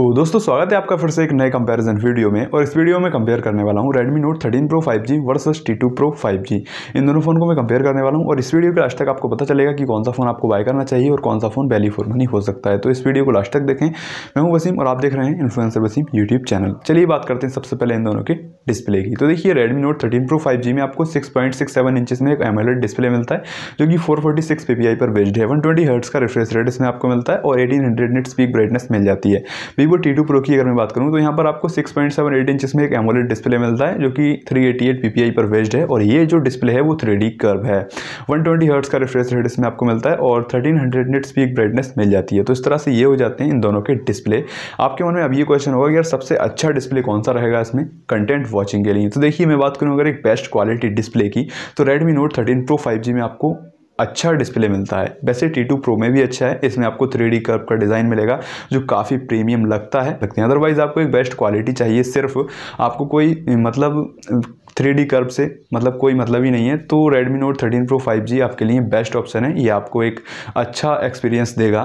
तो दोस्तों स्वागत है आपका फिर से एक नए कंपैरिजन वीडियो में और इस वीडियो में कंपेयर करने वाला हूँ Redmi Note 13 Pro 5G versus T Pro 5G इन दोनों फ़ोन को मैं कंपेयर करने वाला हूँ और इस वीडियो के लास्ट तक आपको पता चलेगा कि कौन सा फ़ोन आपको बाय करना चाहिए और कौन सा फ़ोन वैली फोर मनी हो सकता है तो इस वीडियो को लास्ट तक देखें मैं हूँ वसीम और आप देख रहे हैं इन्फ्लुएंसर वसीम यूट्यूब चैनल चलिए बात करते हैं सबसे पहले इन दोनों के डिस्प्ले की तो देखिए Redmi Note 13 Pro 5G में आपको 6.67 इंचेस में एक AMOLED डिस्प्ले मिलता है जो कि 446 ppi पर बेस्ड है 120 ट्वेंटी हर्ट्स का रिफ्रेश रेट इसमें आपको मिलता है और 1800 नेट पीक ब्राइटनेस मिल जाती है वीवो टी टू प्रो की अगर मैं बात करूँ तो यहाँ पर आपको 6.78 पॉइंट इंचेस में एक एमोलेड डिस्प्ले मिलता है जो कि पी आई पर बेस्ड है और ये जो डिस्प्ले है वो थ्री कर्व है वन ट्वेंटी हर्ट्स का रिफ्रेश रेट इसमें आपको मिलता है और हंड्रेड निट्स स्पीक ब्राइटनेस मिल जाती है तो इस तरह से ये हो जाते हैं इन दोनों के डिस्प्ले आपके मन में अब ये क्वेश्चन होगा कि यार सबसे अच्छा डिस्प्ले कौन सा रहेगा इसमें कंटेंट कंटेंट वॉचिंग के लिए तो देखिए मैं बात करूँ अगर एक बेस्ट क्वालिटी डिस्प्ले की तो Redmi note thirteen pro five में आपको अच्छा डिस्प्ले मिलता है वैसे टी टू प्रो में भी अच्छा है इसमें आपको थ्री डी कर्व का डिज़ाइन मिलेगा जो काफ़ी प्रीमियम लगता है लगते हैं अदरवाइज़ आपको एक बेस्ट क्वालिटी चाहिए सिर्फ आपको कोई मतलब थ्री डी कर्व से मतलब कोई मतलब ही नहीं है तो Redmi Note 13 Pro 5G आपके लिए बेस्ट ऑप्शन है ये आपको एक अच्छा एक्सपीरियंस देगा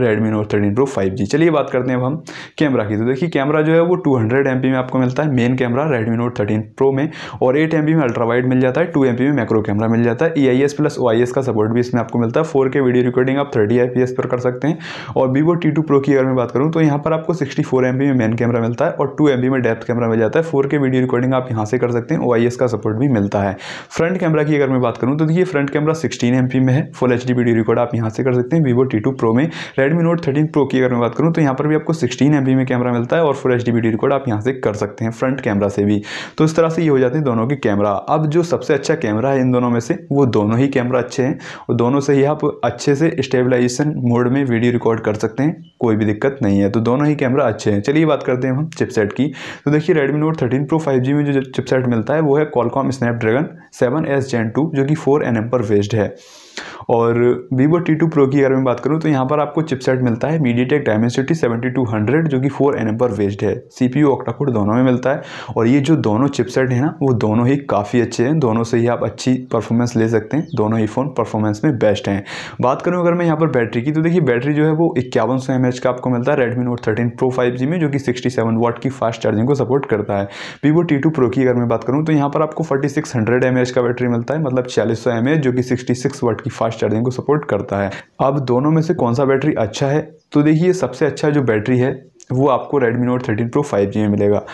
Redmi note thirteen pro five G चलिए बात करते हैं अब हम कैमरा की तो देखिए कैमरा जो है वो टू हंड्रेड एम पी में आपको मिलता है main camera Redmi note thirteen Pro में और एट एम पी में अल्ट्रा वाइड मिल जाता है टू एम पी में मैक्रो कैमरा मिल जाता है E I S plus O I S का सपोर्ट भी इसमें आपको मिलता है फोर के वीडियो रिकॉर्डिंग आप थर्टी आई पी एस पर कर सकते हैं और वीवो टी टू प्रो की अगर मैं बात करूँ तो यहाँ पर आपको सिक्सटी फोर एम पी में मेन कैमरा मिलता है और टू एम पी में डेप्थ कैमरा मिल जाता है फोर के वीडियो रिकॉर्डिंग आप यहाँ से कर सकते हैं ओ आई एस का सपोर्ट भी मिलता है फ्रंट कैमरा की अगर मैं बात करूँ तो देखिए front camera sixteen M P में है full H D video record आप यहाँ से कर सकते हैं वीवो टी टू प्रो में Redmi नोट थर्टीन प्रो की अगर मैं बात करूँ तो यहाँ पर भी आपको सिक्सटीन एम में कैमरा मिलता है और full H D video record आप यहाँ से कर सकते हैं फ्रंट कैमरा से भी तो इस तरह से ये हो जाते हैं दोनों के कैमरा अब जो सबसे अच्छा कैमरा है इन दोनों में से वो दोनों ही कैमरा अच्छे हैं और दोनों से ही आप अच्छे से स्टेबलाइजेशन मोड में वीडियो रिकॉर्ड कर सकते हैं कोई भी दिक्कत नहीं है तो दोनों ही कैमरा अच्छे हैं चलिए बात करते हैं हम चिपसेट की तो देखिए Redmi note thirteen pro five G में जो चिपसेट मिलता है वो है Qualcomm Snapdragon seven S two जो कि फोर एन एम पर बेस्ड है और वीवो टी टू प्रो की अगर मैं बात करूँ तो यहाँ पर आपको चिपसेट मिलता है MediaTek Dimensity seventy two hundred जो कि फोर एन पर वेस्ड है सी पी यू ऑक्टाफोड दोनों में मिलता है और ये जो दोनों चिपसेट हैं ना वो दोनों ही काफ़ी अच्छे हैं दोनों से ही आप अच्छी परफॉर्मेंस ले सकते हैं दोनों ही फ़ोन परफॉर्मेंस में बेस्ट हैं बात करूँ अगर मैं यहाँ पर बैटरी की तो देखिए बैटरी जो है वो इक्यावन सौ का आपको मिलता है Redmi note thirteen pro five G में जो कि सिक्सटी सेवन वाट की फास्ट चार्जिंग को सपोर्ट करता है वीवो टी टू प्रो की अगर मैं बात करूँ तो यहाँ पर आपको forty six hundred M H का बैटरी मिलता है मतलब छियालीस सौ एम एच जो कि सिक्सटी सिक्स वाट की फास्ट चार्जिंग को सपोर्ट करता है अब दोनों में से कौन सा बैटरी अच्छा है तो देखिए सबसे अच्छा जो बैटरी है वो आपको Redmi Note 13 Pro 5G में मिलेगा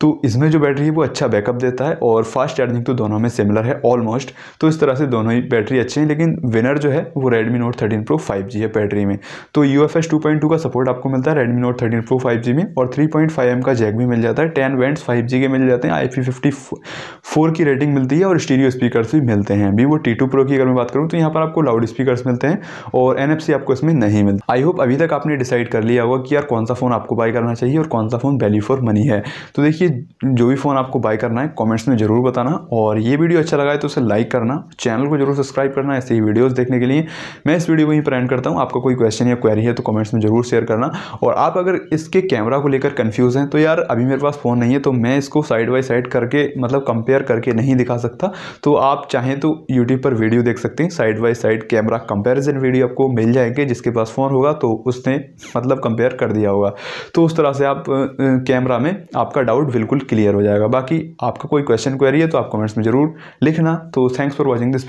तो इसमें जो बैटरी है वो अच्छा बैकअप देता है और फास्ट चार्जिंग तो दोनों में सिमिलर है ऑलमोस्ट तो इस तरह से दोनों ही बैटरी अच्छी हैं लेकिन विनर जो है वो Redmi note thirteen pro five G है बैटरी में तो U F S two point two का सपोर्ट आपको मिलता है Redmi note thirteen pro five G में और थ्री पॉइंट फाइव एम का जैक भी मिल जाता है टेन वेंट्स फाइव जी के मिल जाते हैं आई फिफ्टी फोर की रेटिंग मिलती है और स्टीरियो स्पीकर्स भी मिलते हैं वो टी टू प्रो की अगर मैं बात करूँ तो यहाँ पर आपको लाउड स्पीकर्स मिलते हैं और एन एफ सी आपको इसमें नहीं मिलता आई होप अभी तक आपने डिसाइड कर लिया होगा कि यार कौन सा फ़ोन आपको बाई करना चाहिए और कौन सा फ़ोन वैल्यू फॉर मनी है तो देखिए जो भी फ़ोन आपको बाय करना है कमेंट्स में ज़रूर बताना और ये वीडियो अच्छा लगा है तो उसे लाइक करना चैनल को जरूर सब्सक्राइब करना ऐसे ही वीडियोस देखने के लिए मैं इस वीडियो को ही पर करता हूँ आपका कोई क्वेश्चन या क्वेरी है तो कमेंट्स में ज़रूर शेयर करना और आप अगर इसके कैमरा को लेकर कन्फ्यूज़ हैं तो यार अभी मेरे पास फ़ोन नहीं है तो मैं इसको साइड बाई साइड करके मतलब कंपेयर करके नहीं दिखा सकता तो आप चाहें तो यूट्यूब पर वीडियो देख सकते हैं side by side camera comparison video आपको मिल जाएंगे जिसके पास फ़ोन होगा तो उसने मतलब कंपेयर कर दिया होगा तो उस तरह से आप कैमरा में आपका डाउट बिल्कुल क्लियर हो जाएगा बाकी आपका कोई क्वेश्चन क्वेरी है तो आप कमेंट्स में ज़रूर लिखना तो थैंक्स फॉर वॉचिंग दिस